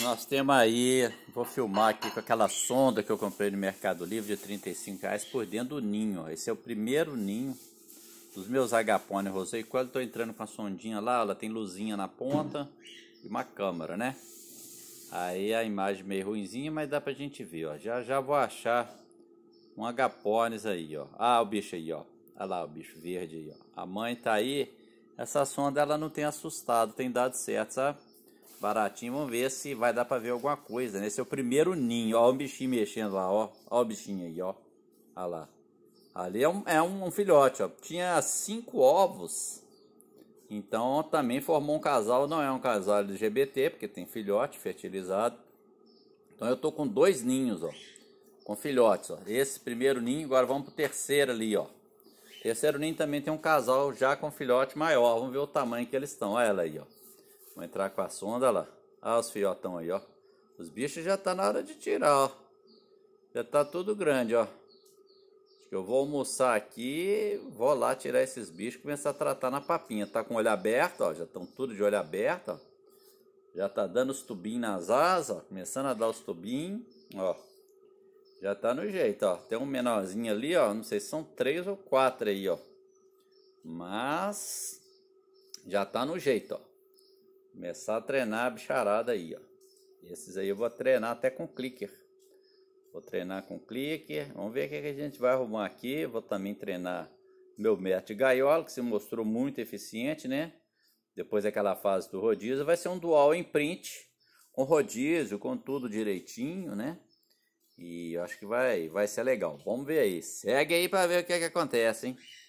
nós temos aí, vou filmar aqui com aquela sonda que eu comprei no Mercado Livre de 35 reais por dentro do ninho. Esse é o primeiro ninho dos meus agapone rosei. Quando estou entrando com a sondinha lá, ela tem luzinha na ponta e uma câmera, né? Aí a imagem meio ruinzinha, mas dá pra gente ver, ó. Já já vou achar um agapones aí, ó. Ah, o bicho aí, ó. Olha lá o bicho verde aí, ó. A mãe tá aí. Essa sonda ela não tem assustado, tem dado certo, sabe? Baratinho, vamos ver se vai dar pra ver alguma coisa, né? Esse é o primeiro ninho, ó o bichinho mexendo lá, ó. Ó o bichinho aí, ó. Olha lá. Ali é um, é um, um filhote, ó. Tinha cinco ovos. Então também formou um casal, não é um casal LGBT, porque tem filhote fertilizado. Então eu tô com dois ninhos, ó. Com filhotes, ó. Esse primeiro ninho, agora vamos pro terceiro ali, ó. Terceiro ninho também tem um casal já com filhote maior. Vamos ver o tamanho que eles estão. Olha ela aí, ó. Vou entrar com a sonda lá. Olha os fiotão aí, ó. Os bichos já tá na hora de tirar, ó. Já tá tudo grande, ó. Acho que eu vou almoçar aqui, vou lá tirar esses bichos e começar a tratar na papinha. Tá com o olho aberto, ó. Já estão tudo de olho aberto, ó. Já tá dando os tubinhos nas asas, ó. Começando a dar os tubinhos, ó. Já tá no jeito, ó. Tem um menorzinho ali, ó. Não sei se são três ou quatro aí, ó. Mas já tá no jeito, ó. Começar a treinar a bicharada aí, ó. Esses aí eu vou treinar até com clicker. Vou treinar com clicker. Vamos ver o que, que a gente vai arrumar aqui. Vou também treinar meu mestre gaiola, que se mostrou muito eficiente, né? Depois daquela fase do rodízio, vai ser um dual em print, com rodízio, com tudo direitinho, né? E acho que vai, vai ser legal. Vamos ver aí. Segue aí para ver o que, que acontece, hein?